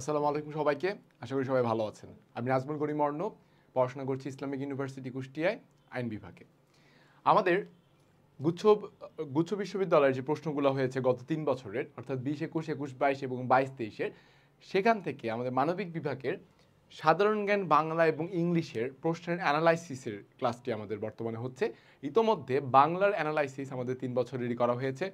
আসসালামু আলাইকুম সবাইকে আশা করি সবাই ভালো আছেন আমি নাজমুল করিম অর্ণ পড়াশোনা করছি ইসলামিক ইউনিভার্সিটি কুষ্টিয়ায় আইন বিভাগে আমাদের গুচ্ছ গুচ্ছ বিশ্ববিদ্যালয়ের যে প্রশ্নগুলো হয়েছে গত তিন বছরের অর্থাৎ বিশ একুশ একুশ বাইশ এবং বাইশ তেইশের সেখান থেকে আমাদের মানবিক বিভাগের সাধারণ জ্ঞান বাংলা এবং ইংলিশের প্রশ্নের অ্যানালাইসিসের ক্লাসটি আমাদের বর্তমানে হচ্ছে ইতোমধ্যে বাংলার অ্যানালাইসিস আমাদের তিন বছরেরই করা হয়েছে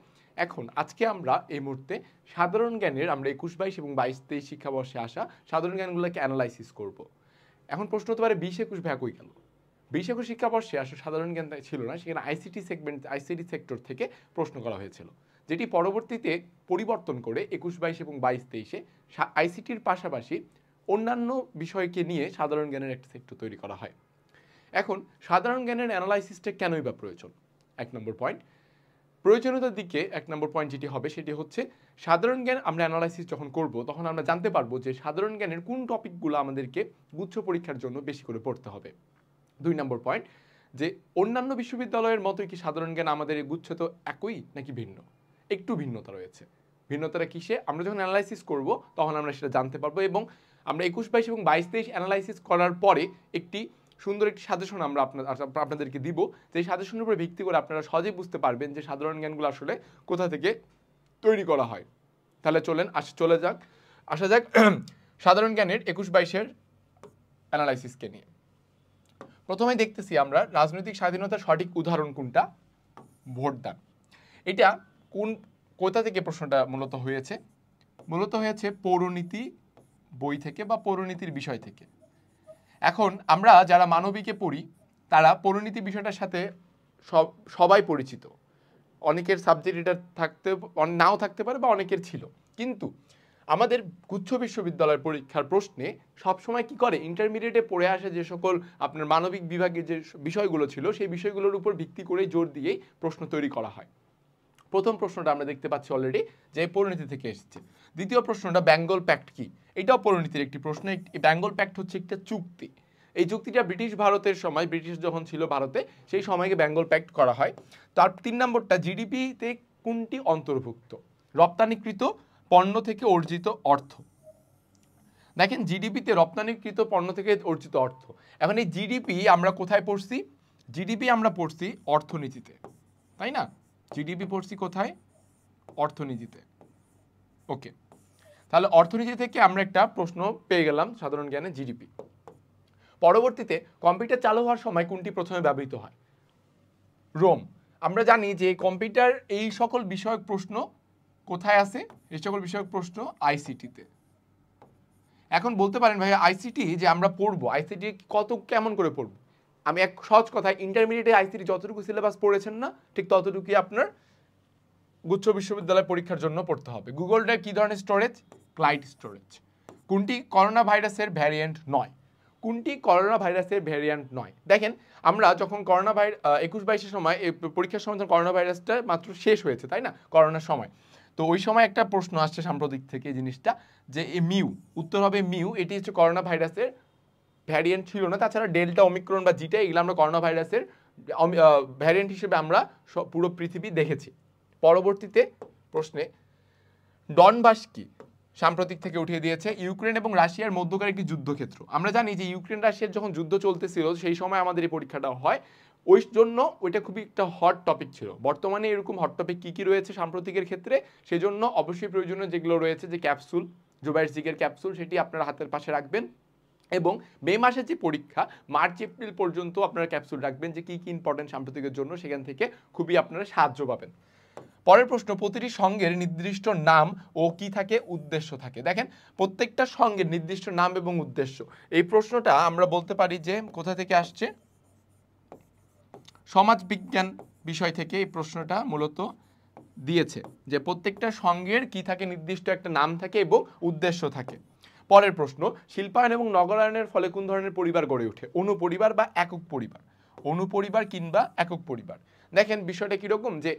এখন আজকে আমরা এই মুহূর্তে সাধারণ জ্ঞানের আমরা একুশ বাইশ এবং বাইশ তেইশ শিক্ষাবর্ষে আসা সাধারণ জ্ঞানগুলোকে অ্যানালাইসিস করব। এখন প্রশ্ন হতে পারে বিশ একুশ ভ্যাকুই গেল বিশ একুশ শিক্ষাবর্ষে আসলে সাধারণ জ্ঞান ছিল না সেখানে আইসিটি সেগমেন্ট আইসিটি সেক্টর থেকে প্রশ্ন করা হয়েছিল যেটি পরবর্তীতে পরিবর্তন করে একুশ বাইশ এবং বাইশ তেইশে আইসিটির পাশাপাশি অন্যান্য বিষয়কে নিয়ে সাধারণ জ্ঞানের একটা সেক্টর তৈরি করা হয় এখন সাধারণ জ্ঞানের অ্যানালাইসিসটা কেনই বা প্রয়োজন এক নম্বর পয়েন্ট প্রয়োজনীয়তার দিকে এক নম্বর পয়েন্ট যেটি হবে সেটি হচ্ছে সাধারণ জ্ঞান আমরা অ্যানালাইসিস যখন করব তখন আমরা জানতে পারবো যে সাধারণ জ্ঞানের কোন টপিকগুলো আমাদেরকে গুচ্ছ পরীক্ষার জন্য বেশি করে পড়তে হবে দুই নম্বর পয়েন্ট যে অন্যান্য বিশ্ববিদ্যালয়ের মতোই কি সাধারণ জ্ঞান আমাদের গুচ্ছ তো একই নাকি ভিন্ন একটু ভিন্নতা রয়েছে ভিন্নতাটা কিসে আমরা যখন অ্যানালাইসিস করব তখন আমরা সেটা জানতে পারবো এবং আমরা একুশ বাইশ এবং বাইশ তেইশ অ্যানালাইসিস করার পরে একটি সুন্দর একটি সাজেশন আমরা আপনার আচ্ছা, আপনাদেরকে দিব যে সাজেশনের উপরে ভিত্তি করে আপনারা সহজেই বুঝতে পারবেন যে সাধারণ জ্ঞানগুলো আসলে কোথা থেকে তৈরি করা হয় তাহলে চলেন আস চলে যাক আসা যাক সাধারণ জ্ঞানের একুশ বাইশের অ্যানালাইসিসকে নিয়ে প্রথমে দেখতেছি আমরা রাজনৈতিক স্বাধীনতার সঠিক উদাহরণ কোনটা ভোটদান এটা কোন কোথা থেকে প্রশ্নটা মূলত হয়েছে মূলত হয়েছে পৌরনীতি বই থেকে বা পৌরনীতির বিষয় থেকে এখন আমরা যারা মানবিকে পড়ি তারা পৌরনীতি বিষয়টার সাথে সবাই পরিচিত অনেকের সাবজেক্ট এটা থাকতে নাও থাকতে পারে বা অনেকের ছিল কিন্তু আমাদের গুচ্ছ বিশ্ববিদ্যালয়ের পরীক্ষার প্রশ্নে সবসময় কি করে ইন্টারমিডিয়েটে পড়ে আসা যে সকল আপনার মানবিক বিভাগে যে বিষয়গুলো ছিল সেই বিষয়গুলোর উপর ভিত্তি করে জোর দিয়েই প্রশ্ন তৈরি করা হয় প্রথম প্রশ্নটা আমরা দেখতে পাচ্ছি অলরেডি যে পরিণতি থেকে এসেছে দ্বিতীয় প্রশ্নটা বেঙ্গল প্যাক্ট কী এটাও পরিণতির একটি প্রশ্ন একটি বেঙ্গল প্যাক্ট হচ্ছে একটা চুক্তি এই চুক্তিটা ব্রিটিশ ভারতের সময় ব্রিটিশ যখন ছিল ভারতে সেই সময়কে বেঙ্গল প্যাক্ট করা হয় তার তিন নম্বরটা জিডিপিতে কোনটি অন্তর্ভুক্ত রপ্তানিকৃত পণ্য থেকে অর্জিত অর্থ দেখেন জিডিপিতে রপ্তানিকৃত পণ্য থেকে অর্জিত অর্থ এখন এই জিডিপি আমরা কোথায় পড়ছি জিডিপি আমরা পড়ছি অর্থনীতিতে তাই না জিডিপি পড়ছি কোথায় অর্থনীতিতে ওকে তাহলে অর্থনীতি থেকে আমরা একটা প্রশ্ন পেয়ে গেলাম সাধারণ জ্ঞানে জিডিপি পরবর্তীতে কম্পিউটার চালু হওয়ার সময় কোনটি প্রথমে ব্যবহৃত হয় রোম আমরা জানি যে কম্পিউটার এই সকল বিষয়ক প্রশ্ন কোথায় আছে এই সকল বিষয়ক প্রশ্ন আইসিটিতে এখন বলতে পারেন ভাই আইসিটি যে আমরা পড়বো আইসিটি কত কেমন করে পড়বো আমি এক সহজ কথায় ইন্টারমিডিয়েটে আইসিটি যতটুকু সিলেবাস পড়েছেন না ঠিক ততটুকুই আপনার গুচ্ছ বিশ্ববিদ্যালয় পরীক্ষার জন্য পড়তে হবে গুগল ড্রাইভ কী ধরনের স্টোরেজ ক্লাইড স্টোরেজ কোনটি করোনা ভাইরাসের ভ্যারিয়েন্ট নয় কোনটি করোনা ভাইরাসের ভ্যারিয়েন্ট নয় দেখেন আমরা যখন করোনা ভাইর একুশ বাইশের সময় পরীক্ষার সময় যখন করোনা ভাইরাসটা মাত্র শেষ হয়েছে তাই না করোনার সময় তো ওই সময় একটা প্রশ্ন আসছে সাম্প্রতিক থেকে এই জিনিসটা যে এ মিউ উত্তর হবে মিউ এটি হচ্ছে করোনা ভাইরাসের ভ্যারিয়েন্ট ছিল না তাছাড়া ডেল্টা অমিক্রন বা জিটা এগুলো আমরা করোনা ভাইরাসের ভ্যারিয়েন্ট হিসেবে আমরা পুরো পৃথিবী দেখেছি পরবর্তীতে প্রশ্নে ডনবাস কি সাম্প্রতিক থেকে উঠিয়ে দিয়েছে ইউক্রেন এবং রাশিয়ার মধ্যকার একটি যুদ্ধক্ষেত্র আমরা জানি যে ইউক্রেন রাশিয়ার যখন যুদ্ধ চলতেছিল সেই সময় আমাদের এই পরীক্ষাটা হয় ওই জন্য ওইটা খুবই একটা হট টপিক ছিল বর্তমানে এরকম হট টপিক কী কী রয়েছে সাম্প্রতিকের ক্ষেত্রে সেজন্য অবশ্যই প্রয়োজনীয় যেগুলো রয়েছে যে ক্যাপসুল জুবাইর জিগের ক্যাপসুল সেটি আপনারা হাতের পাশে রাখবেন এবং মে মাসের যে পরীক্ষা মার্চ এপ্রিল পর্যন্ত আপনারা ক্যাপসুল রাখবেন যে কী কী ইম্পর্টেন্ট সাম্প্রতিকের জন্য সেখান থেকে খুবই আপনারা সাহায্য পাবেন পরের প্রশ্ন প্রতিটি সঙ্গের নির্দিষ্ট নাম ও কি থাকে উদ্দেশ্য থাকে দেখেন প্রত্যেকটা সঙ্গের নির্দিষ্ট নাম এবং উদ্দেশ্য এই প্রশ্নটা আমরা বলতে পারি যে কোথা থেকে আসছে সমাজ বিজ্ঞান বিষয় থেকে এই প্রশ্নটা মূলত দিয়েছে যে প্রত্যেকটা সঙ্গের কি থাকে নির্দিষ্ট একটা নাম থাকে এবং উদ্দেশ্য থাকে পরের প্রশ্ন শিল্পায়ন এবং নগরায়নের ফলে কোন ধরনের পরিবার গড়ে ওঠে অনুপরিবার বা একক পরিবার অনুপরিবার কিংবা একক পরিবার দেখেন বিষয়টা কীরকম যে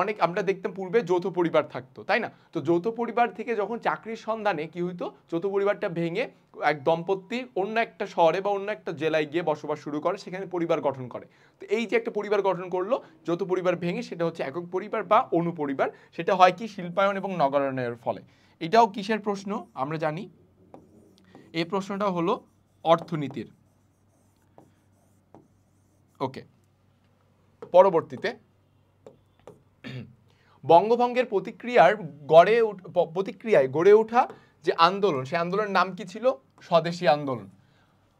অনেক আমরা দেখতাম পূর্বে যৌথ পরিবার থাকতো তাই না তো যৌথ পরিবার থেকে যখন চাকরির সন্ধানে কি হইতো যৌথ পরিবারটা ভেঙে এক দম্পতি অন্য একটা শহরে বা অন্য একটা জেলায় গিয়ে বসবাস শুরু করে সেখানে পরিবার গঠন করে তো এই যে একটা পরিবার গঠন করলো যৌথ পরিবার ভেঙে সেটা হচ্ছে একক পরিবার বা অনুপরিবার সেটা হয় কি শিল্পায়ন এবং নগরায়নের ফলে এটাও কিসের প্রশ্ন আমরা জানি এই প্রশ্নটা হলো অর্থনীতির ওকে পরবর্তীতে বঙ্গভঙ্গের প্রতিক্রিয়ার গড়ে প্রতিক্রিয়ায় গড়ে ওঠা যে আন্দোলন সেই আন্দোলনের নাম কি ছিল স্বদেশী আন্দোলন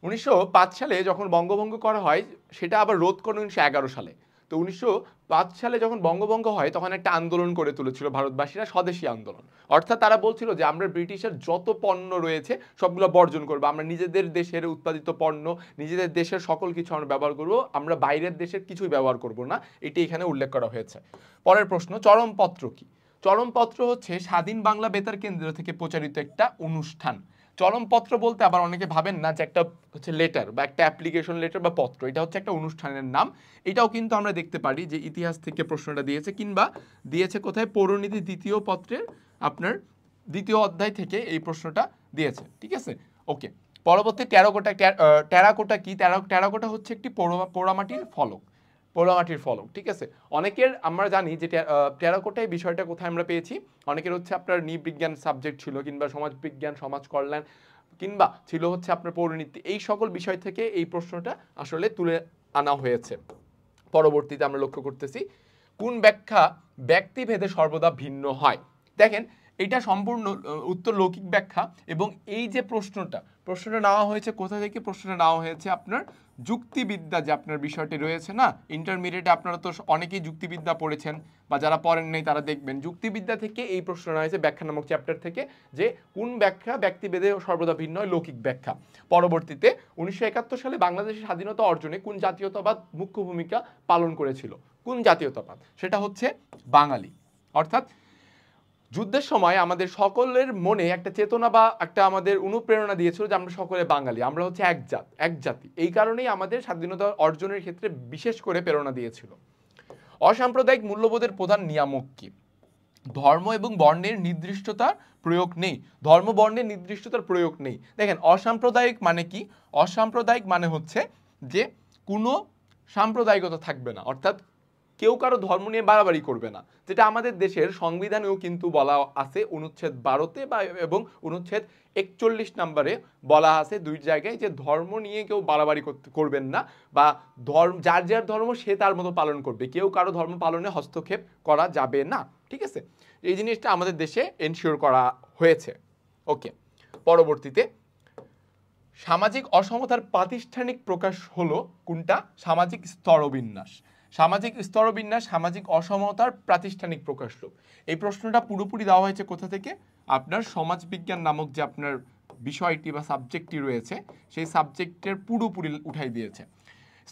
উনিশশো সালে যখন বঙ্গভঙ্গ করা হয় সেটা আবার রোধ করেন উনিশশো সালে তো উনিশশো পাঁচ সালে যখন বঙ্গভঙ্গ হয় তখন একটা আন্দোলন করে তুলেছিল ভারতবাসীরা স্বদেশী আন্দোলন অর্থাৎ তারা বলছিল যে আমরা ব্রিটিশের যত পণ্য রয়েছে সবগুলো বর্জন করবো আমরা নিজেদের দেশের উৎপাদিত পণ্য নিজেদের দেশের সকল কিছু আমরা ব্যবহার করব আমরা বাইরের দেশের কিছুই ব্যবহার করব না এটি এখানে উল্লেখ করা হয়েছে পরের প্রশ্ন চরমপত্র কি চরমপত্র হচ্ছে স্বাধীন বাংলা বেতার কেন্দ্র থেকে প্রচারিত একটা অনুষ্ঠান চরমপত্র বলতে আবার অনেকে ভাবেন না যে একটা হচ্ছে লেটার বা একটা অ্যাপ্লিকেশন লেটার বা পত্র এটা হচ্ছে একটা অনুষ্ঠানের নাম এটাও কিন্তু আমরা দেখতে পারি যে ইতিহাস থেকে প্রশ্নটা দিয়েছে কিংবা দিয়েছে কোথায় পৌরনীতি দ্বিতীয় পত্রের আপনার দ্বিতীয় অধ্যায় থেকে এই প্রশ্নটা দিয়েছে ঠিক আছে ওকে পরবর্তী টেরাকোটা টেরাকোটা কি টেরাকোটা হচ্ছে একটি পোড়ামাটির ফলক পোড়ামাটির ফলক ঠিক আছে অনেকের আমরা জানি যে টেরাকোটাই বিষয়টা কোথায় আমরা পেয়েছি অনেকের হচ্ছে আপনার নিবিজ্ঞান সাবজেক্ট ছিল কিংবা সমাজবিজ্ঞান সমাজ কল্যাণ কিংবা ছিল হচ্ছে আপনার পৌরনীতি এই সকল বিষয় থেকে এই প্রশ্নটা আসলে তুলে আনা হয়েছে পরবর্তীতে আমরা লক্ষ্য করতেছি কোন ব্যাখ্যা ব্যক্তিভেদে সর্বদা ভিন্ন হয় দেখেন এটা সম্পূর্ণ উত্তর লৌকিক ব্যাখ্যা এবং এই যে প্রশ্নটা প্রশ্নটা নেওয়া হয়েছে কোথা থেকে প্রশ্নটা নেওয়া হয়েছে আপনার যুক্তিবিদ্যা যে আপনার বিষয়টি রয়েছে না ইন্টারমিডিয়েটে আপনারা তো অনেকেই যুক্তিবিদ্যা পড়েছেন বা যারা পড়েন নেই তারা দেখবেন যুক্তিবিদ্যা থেকে এই প্রশ্ন নেওয়া হয়েছে ব্যাখ্যা নামক চ্যাপ্টার থেকে যে কোন ব্যাখ্যা ব্যক্তিভেদে সর্বদা ভিন্ন হয় লৌকিক ব্যাখ্যা পরবর্তীতে উনিশশো সালে বাংলাদেশের স্বাধীনতা অর্জনে কোন জাতীয়তাবাদ মুখ্য ভূমিকা পালন করেছিল কোন জাতীয়তাবাদ সেটা হচ্ছে বাঙালি অর্থাৎ যুদ্ধের সময় আমাদের সকলের মনে একটা চেতনা বা একটা আমাদের অনুপ্রেরণা দিয়েছিল যে আমরা সকলে বাঙালি আমরা হচ্ছে এক জাত এক জাতি এই কারণেই আমাদের স্বাধীনতা অর্জনের ক্ষেত্রে বিশেষ করে প্রেরণা দিয়েছিল অসাম্প্রদায়িক মূল্যবোধের প্রধান নিয়ামক কি ধর্ম এবং বর্ণের নির্দিষ্টতার প্রয়োগ নেই ধর্ম বর্ণের নির্দিষ্টতার প্রয়োগ নেই দেখেন অসাম্প্রদায়িক মানে কি অসাম্প্রদায়িক মানে হচ্ছে যে কোনো সাম্প্রদায়িকতা থাকবে না অর্থাৎ কেউ কারো ধর্ম নিয়ে বাড়াবাড়ি করবে না যেটা আমাদের দেশের সংবিধানেও কিন্তু বলা আছে অনুচ্ছেদ বারোতে বা এবং অনুচ্ছেদ একচল্লিশ নম্বরে বলা আছে দুই জায়গায় যে ধর্ম নিয়ে কেউ বাড়াবাড়ি করবেন না বা ধর্ম যার যার ধর্ম সে তার মতো পালন করবে কেউ কারো ধর্ম পালনে হস্তক্ষেপ করা যাবে না ঠিক আছে এই জিনিসটা আমাদের দেশে এনশিওর করা হয়েছে ওকে পরবর্তীতে সামাজিক অসমতার প্রাতিষ্ঠানিক প্রকাশ হলো কোনটা সামাজিক স্তরবিন্যাস সামাজিক স্তরবিন্যাস সামাজিক অসমতার প্রাতিষ্ঠানিক রূপ এই প্রশ্নটা পুরোপুরি দেওয়া হয়েছে কোথা থেকে আপনার সমাজবিজ্ঞান নামক যে আপনার বিষয়টি বা সাবজেক্টটি রয়েছে সেই সাবজেক্টের পুরোপুরি উঠাই দিয়েছে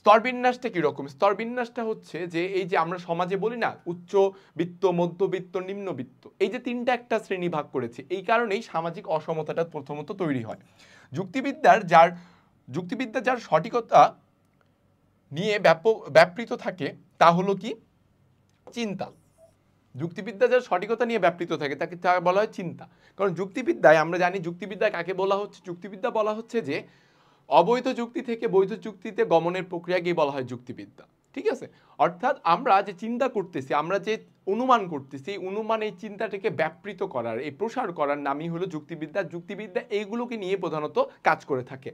স্তরবিন্যাসটা কীরকম স্তরবিন্যাসটা হচ্ছে যে এই যে আমরা সমাজে বলি না উচ্চ বিত্ত মধ্যবিত্ত নিম্নবিত্ত এই যে তিনটা একটা শ্রেণী ভাগ করেছে এই কারণেই সামাজিক অসমতাটা প্রথমত তৈরি হয় যুক্তিবিদ্যার যার যুক্তিবিদ্যা যার সঠিকতা নিয়ে ব্যাপক ব্যাপৃত থাকে তা হলো কি চিন্তা যুক্তিবিদ্যা যার সঠিকতা নিয়ে ব্যাপৃত থাকে তাকে তা বলা হয় চিন্তা কারণ যুক্তিবিদ্যায় আমরা জানি যুক্তিবিদ্যা কাকে বলা হচ্ছে যুক্তিবিদ্যা বলা হচ্ছে যে অবৈধ যুক্তি থেকে বৈধ যুক্তিতে গমনের প্রক্রিয়াকেই বলা হয় যুক্তিবিদ্যা ঠিক আছে অর্থাৎ আমরা যে চিন্তা করতেছি আমরা যে অনুমান করতেছি এই অনুমান এই চিন্তাটাকে ব্যাপৃত করার এই প্রসার করার নামই হলো যুক্তিবিদ্যা যুক্তিবিদ্যা এইগুলোকে নিয়ে প্রধানত কাজ করে থাকে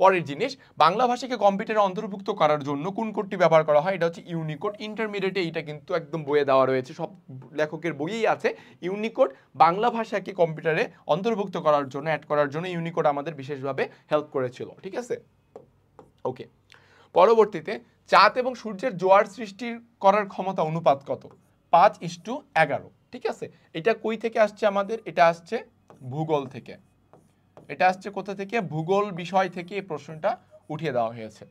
পরের জিনিস বাংলা ভাষাকে কম্পিউটারে অন্তর্ভুক্ত করার জন্য কোন কোডটি ব্যবহার করা হয় এটা হচ্ছে ইউনিকোড ইন্টারমিডিয়েটে এটা কিন্তু একদম বইয়ে দেওয়া রয়েছে সব লেখকের বইয়েই আছে ইউনিকোড বাংলা ভাষাকে কম্পিউটারে অন্তর্ভুক্ত করার জন্য অ্যাড করার জন্য ইউনিকোড আমাদের বিশেষভাবে হেল্প করেছিল ঠিক আছে ওকে পরবর্তীতে চাঁদ এবং সূর্যের জোয়ার সৃষ্টির করার ক্ষমতা অনুপাত কত পাঁচ ইস টু এগারো ঠিক আছে এটা কই থেকে আসছে আমাদের এটা আসছে ভূগোল থেকে এটা আসছে কোথা থেকে ভূগোল বিষয় থেকে এই প্রশ্নটা উঠিয়ে দেওয়া হয়েছে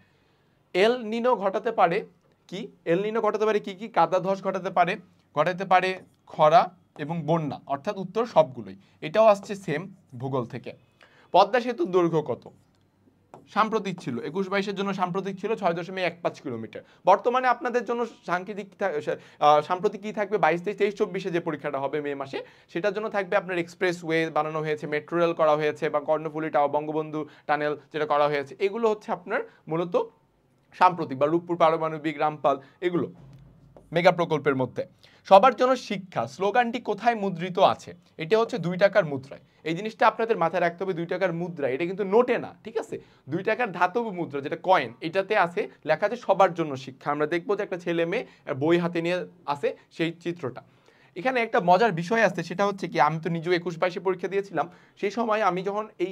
এল নিনো ঘটাতে পারে কি এল নিনো ঘটাতে পারে কি কি কাদা ধস ঘটাতে পারে ঘটাতে পারে খরা এবং বন্যা অর্থাৎ উত্তর সবগুলোই এটাও আসছে সেম ভূগোল থেকে পদ্মা সেতুর দৈর্ঘ্য কত সাম্প্রতিক ছিল একুশ বাইশের জন্য সাম্প্রতিক ছিল ছয় দশমিক এক পাঁচ কিলোমিটার বর্তমানে আপনাদের জন্য সাংকেতিক সাম্প্রতিক কী থাকবে বাইশ তেইশ তেইশ চব্বিশে যে পরীক্ষাটা হবে মে মাসে সেটার জন্য থাকবে আপনার এক্সপ্রেস ওয়ে বানানো হয়েছে মেট্রো রেল করা হয়েছে বা কর্ণফুলি টাওয়ার বঙ্গবন্ধু টানেল যেটা করা হয়েছে এগুলো হচ্ছে আপনার মূলত সাম্প্রতিক বা রূপপুর পারমাণবিক রামপাল এগুলো মেগা প্রকল্পের মধ্যে সবার জন্য শিক্ষা স্লোগানটি কোথায় মুদ্রিত আছে এটা হচ্ছে দুই টাকার মুদ্রায় এই জিনিসটা আপনাদের মাথায় রাখতে হবে দুই টাকার মুদ্রা এটা কিন্তু নোটে না ঠিক আছে দুই টাকার ধাতব মুদ্রা যেটা কয়েন এটাতে আছে লেখা আছে সবার জন্য শিক্ষা আমরা দেখবো যে একটা ছেলে মেয়ে বই হাতে নিয়ে আসে সেই চিত্রটা এখানে একটা মজার বিষয় আছে সেটা হচ্ছে কি আমি তো নিজেও একুশ বাইশে পরীক্ষা দিয়েছিলাম সেই সময় আমি যখন এই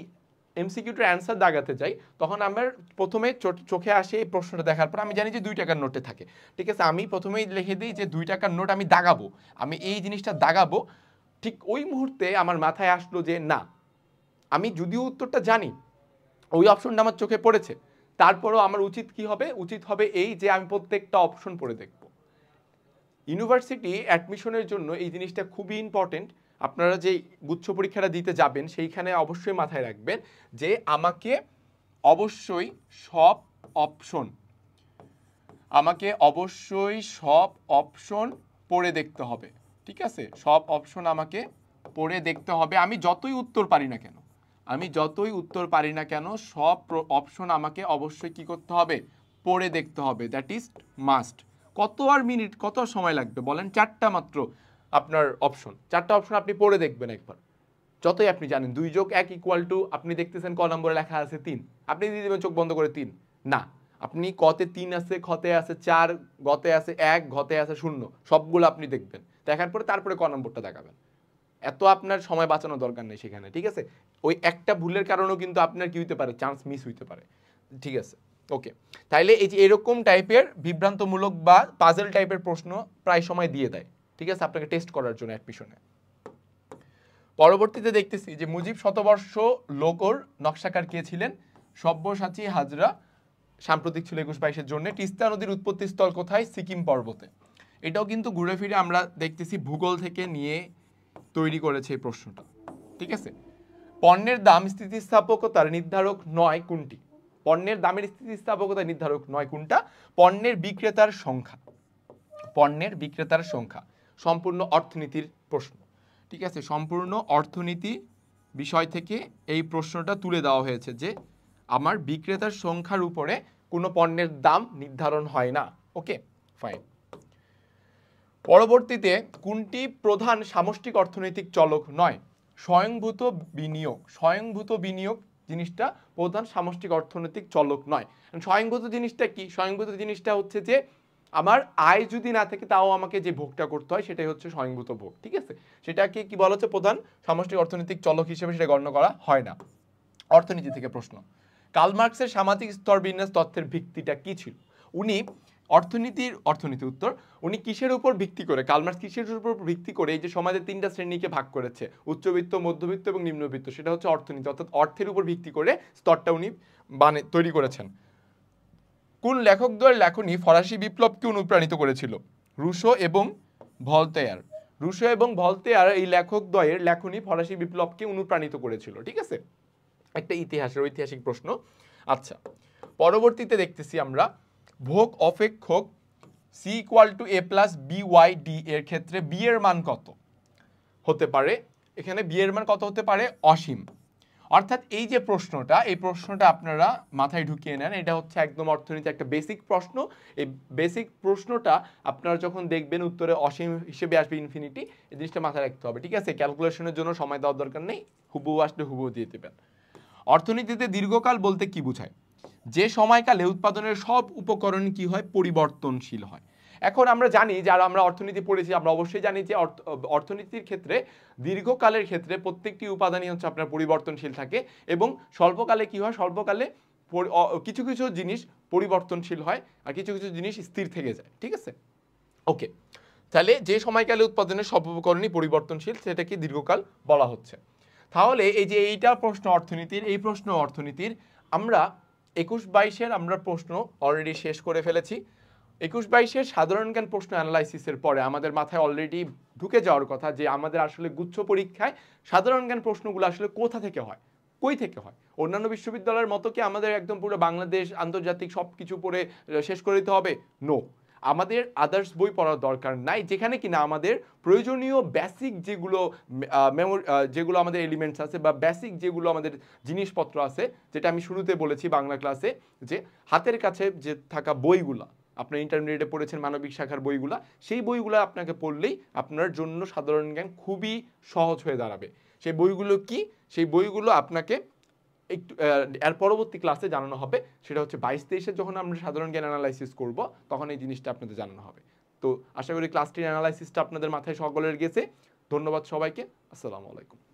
এমসিকিউটার অ্যান্সার দাগাতে চাই তখন আমার প্রথমে চোখে আসে এই প্রশ্নটা দেখার পর আমি জানি যে দুই টাকার নোটে থাকে ঠিক আছে আমি প্রথমেই লিখে দিই যে দুই টাকার নোট আমি দাগাবো আমি এই জিনিসটা দাগাবো ঠিক ওই মুহূর্তে আমার মাথায় আসলো যে না আমি যদিও উত্তরটা জানি ওই অপশনটা আমার চোখে পড়েছে তারপরও আমার উচিত কি হবে উচিত হবে এই যে আমি প্রত্যেকটা অপশন পড়ে দেখব ইউনিভার্সিটি অ্যাডমিশনের জন্য এই জিনিসটা খুবই ইম্পর্টেন্ট আপনারা যে গুচ্ছ পরীক্ষাটা দিতে যাবেন সেইখানে অবশ্যই মাথায় রাখবেন যে আমাকে অবশ্যই সব অপশন আমাকে অবশ্যই সব অপশন পড়ে দেখতে হবে ঠিক আছে সব অপশন আমাকে পড়ে দেখতে হবে আমি যতই উত্তর পারি না কেন আমি যতই উত্তর পারি না কেন সব অপশন আমাকে অবশ্যই কি করতে হবে পড়ে দেখতে হবে দ্যাট ইজ মাস্ট কত আর মিনিট কত সময় লাগবে বলেন চারটা মাত্র আপনার অপশন চারটা অপশন আপনি পড়ে দেখবেন একবার যতই আপনি জানেন দুই যোগ এক ইকুয়াল টু আপনি দেখতেছেন ক নম্বরে লেখা আছে তিন আপনি দিয়ে দেবেন চোখ বন্ধ করে তিন না আপনি কতে তিন আছে খতে আছে চার গতে আছে এক ঘতে আছে শূন্য সবগুলো আপনি দেখবেন দেখার পরে তারপরে ক নম্বরটা দেখাবেন এত আপনার সময় বাঁচানোর দরকার নেই সেখানে ঠিক আছে ওই একটা ভুলের কারণেও কিন্তু আপনার কী হইতে পারে চান্স মিস হইতে পারে ঠিক আছে ওকে তাইলে এই যে এরকম টাইপের বিভ্রান্তমূলক বা পাজেল টাইপের প্রশ্ন প্রায় সময় দিয়ে দেয় ঠিক আছে আপনাকে টেস্ট করার জন্য অ্যাডমিশনে পরবর্তীতে দেখতেছি যে মুজিব শতবর্ষ লোকর নকশাকার কে ছিলেন সব্যসাচী হাজরা সাম্প্রতিক ছিল একুশ বাইশের জন্য তিস্তা নদীর উৎপত্তিস্থল কোথায় সিকিম পর্বতে এটাও কিন্তু ঘুরে ফিরে আমরা দেখতেছি ভূগোল থেকে নিয়ে তৈরি করেছে এই প্রশ্নটা ঠিক আছে পণ্যের দাম স্থিতিস্থাপকতার নির্ধারক নয় কোনটি পণ্যের দামের স্থিতিস্থাপকতা নির্ধারক নয় কোনটা পণ্যের বিক্রেতার সংখ্যা পণ্যের বিক্রেতার সংখ্যা সম্পূর্ণ অর্থনীতির প্রশ্ন ঠিক আছে সম্পূর্ণ অর্থনীতি বিষয় থেকে এই প্রশ্নটা তুলে দেওয়া হয়েছে যে আমার বিক্রেতার সংখ্যার উপরে কোনো পণ্যের দাম নির্ধারণ হয় না ওকে ফাইন পরবর্তীতে কোনটি প্রধান সামষ্টিক অর্থনৈতিক চলক নয় স্বয়ংভূত বিনিয়োগ স্বয়ংভূত বিনিয়োগ জিনিসটা প্রধান সামষ্টিক অর্থনৈতিক চলক নয় স্বয়ংভূত জিনিসটা কি স্বয়ংভূত জিনিসটা হচ্ছে যে আমার আয় যদি না থাকে তাও আমাকে যে ভোগটা করতে হয় সেটাই হচ্ছে স্বয়ংভূত ভোগ ঠিক আছে সেটাকে কি বলা হচ্ছে প্রধান সামষ্টিক অর্থনৈতিক চলক হিসেবে সেটা গণ্য করা হয় না অর্থনীতি থেকে প্রশ্ন কালমার্কসের সামাজিক স্তর বিন্যাস তথ্যের ভিত্তিটা কি ছিল উনি অর্থনীতির অর্থনীতি উত্তর উনি কিসের উপর ভিত্তি করে কালমার্স কিসের উপর ভিত্তি করে এই যে সমাজের তিনটা শ্রেণীকে ভাগ করেছে উচ্চবিত্ত মধ্যবিত্ত এবং নিম্নবিত্ত সেটা হচ্ছে অর্থনীতি অর্থাৎ অর্থের উপর ভিত্তি করে স্তরটা উনি বানে তৈরি করেছেন কোন লেখকদ্বয়ের লেখনী ফরাসি বিপ্লবকে অনুপ্রাণিত করেছিল রুশো এবং ভলতেয়ার রুশো এবং ভলতেয়ার এই লেখকদ্বয়ের লেখনী ফরাসি বিপ্লবকে অনুপ্রাণিত করেছিল ঠিক আছে একটা ইতিহাসের ঐতিহাসিক প্রশ্ন আচ্ছা পরবর্তীতে দেখতেছি আমরা ভোগ অপেক্ষক C equal to A plus B Y D এর ক্ষেত্রে বি এর মান কত হতে পারে এখানে বি এর মান কত হতে পারে অসীম অর্থাৎ এই যে প্রশ্নটা এই প্রশ্নটা আপনারা মাথায় ঢুকিয়ে নেন এটা হচ্ছে একদম অর্থনীতি একটা বেসিক প্রশ্ন এই বেসিক প্রশ্নটা আপনারা যখন দেখবেন উত্তরে অসীম হিসেবে আসবে ইনফিনিটি এই জিনিসটা মাথায় রাখতে হবে ঠিক আছে ক্যালকুলেশনের জন্য সময় দেওয়ার দরকার নেই হুবহু আসলে হুবহু দিয়ে দেবেন অর্থনীতিতে দীর্ঘকাল বলতে কি বোঝায় যে সময়কালে উৎপাদনের সব উপকরণ কি হয় পরিবর্তনশীল হয় এখন আমরা জানি যারা আমরা অর্থনীতি পড়েছি আমরা অবশ্যই জানি যে অর্থনীতির ক্ষেত্রে দীর্ঘকালের ক্ষেত্রে প্রত্যেকটি উপাদানই হচ্ছে আপনার পরিবর্তনশীল থাকে এবং স্বল্পকালে কি হয় স্বল্পকালে কিছু কিছু জিনিস পরিবর্তনশীল হয় আর কিছু কিছু জিনিস স্থির থেকে যায় ঠিক আছে ওকে তাহলে যে সময়কালে উৎপাদনের সব উপকরণই পরিবর্তনশীল সেটাকে দীর্ঘকাল বলা হচ্ছে তাহলে এই যে এইটা প্রশ্ন অর্থনীতির এই প্রশ্ন অর্থনীতির আমরা একুশ বাইশের আমরা প্রশ্ন অলরেডি শেষ করে ফেলেছি একুশ বাইশের সাধারণ জ্ঞান প্রশ্ন অ্যানালাইসিসের পরে আমাদের মাথায় অলরেডি ঢুকে যাওয়ার কথা যে আমাদের আসলে গুচ্ছ পরীক্ষায় সাধারণ জ্ঞান প্রশ্নগুলো আসলে কোথা থেকে হয় কই থেকে হয় অন্যান্য বিশ্ববিদ্যালয়ের মতো কি আমাদের একদম পুরো বাংলাদেশ আন্তর্জাতিক সব কিছু পড়ে শেষ করে দিতে হবে নো আমাদের আদার্স বই পড়ার দরকার নাই যেখানে কিনা আমাদের প্রয়োজনীয় বেসিক যেগুলো মেমোরি যেগুলো আমাদের এলিমেন্টস আছে বা বেসিক যেগুলো আমাদের জিনিসপত্র আছে যেটা আমি শুরুতে বলেছি বাংলা ক্লাসে যে হাতের কাছে যে থাকা বইগুলা আপনার ইন্টারমিডিয়েটে পড়েছেন মানবিক শাখার বইগুলা সেই বইগুলো আপনাকে পড়লেই আপনার জন্য সাধারণ জ্ঞান খুবই সহজ হয়ে দাঁড়াবে সেই বইগুলো কি সেই বইগুলো আপনাকে একটু এর পরবর্তী ক্লাসে জানানো হবে সেটা হচ্ছে বাইশ তেইশে যখন আমরা সাধারণ জ্ঞান অ্যানালাইসিস করব তখন এই জিনিসটা আপনাদের জানানো হবে তো আশা করি ক্লাসটির অ্যানালাইসিসটা আপনাদের মাথায় সকলের গেছে ধন্যবাদ সবাইকে আসসালামু আলাইকুম